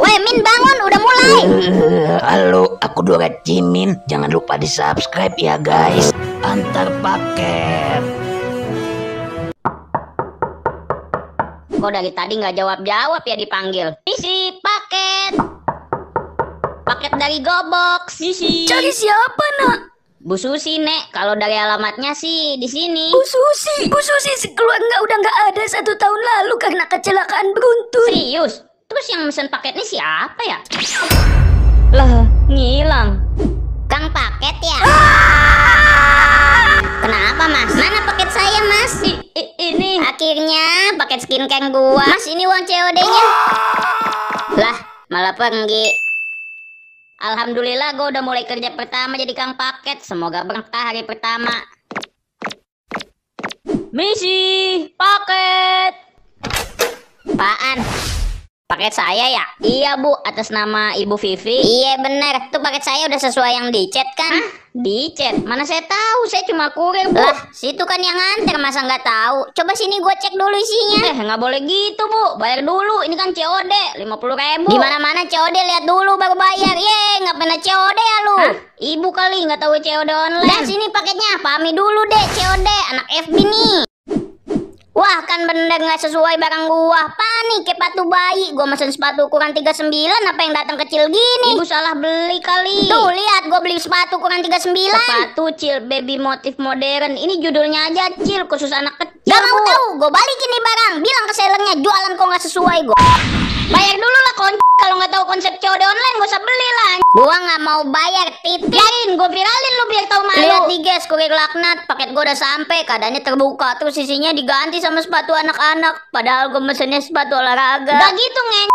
Weh, Min bangun udah mulai Halo aku dua Cimin Jangan lupa di subscribe ya guys Antar paket Kok dari tadi nggak jawab-jawab ya dipanggil Isi paket Paket dari Gobox Isi Cari siapa nak? Bu Susi, Nek. Kalau dari alamatnya sih di sini. Bu Susi, Bu Susi keluarga udah nggak ada satu tahun lalu karena kecelakaan beruntun. Serius? Terus yang mesen ini siapa ya? Lah, ngilang. Kang paket ya? Kenapa mas? Mana paket saya mas? I, i, ini. Akhirnya paket skincare gua. Mas ini uang COD-nya. Lah, malah pergi. Alhamdulillah gua udah mulai kerja pertama jadi kang paket. Semoga berkah hari pertama. Misi, paket. Apaan? paket saya ya? Iya bu, atas nama Ibu Vivi. Iya benar, tuh paket saya udah sesuai yang dicet kan? Hah? Di Mana saya tahu, saya cuma kurir bu. Lah, situ kan yang nganter masa nggak tahu. Coba sini gue cek dulu isinya. Eh nggak boleh gitu bu, bayar dulu. Ini kan COD, lima puluh ribu. Di mana mana COD lihat dulu baru bayar. Ye, nggak pernah COD ya lu? Hah? Ibu kali nggak tahu COD online. Dan sini paketnya, pahami dulu deh COD, anak FB nih. Wah kan bener nggak sesuai barang gua, Pak nih kayak patu bayi Gue mesen sepatu ukuran 39 apa yang datang kecil gini Ibu salah beli kali Tuh lihat gue beli sepatu ukuran 39 Sepatu cil baby motif modern Ini judulnya aja cil khusus anak kecil Gak mau tahu gue balikin nih barang Bilang ke sellernya jualan kok gak sesuai gue Bayar dulu Gua nggak mau bayar titik Biarin, gua viralin lu biar tau malu. Lihat nih guys, kurir laknat. Paket gua udah sampai, keadaannya terbuka terus sisinya diganti sama sepatu anak-anak. Padahal gua mesennya sepatu olahraga. Gak gitu, ngeng.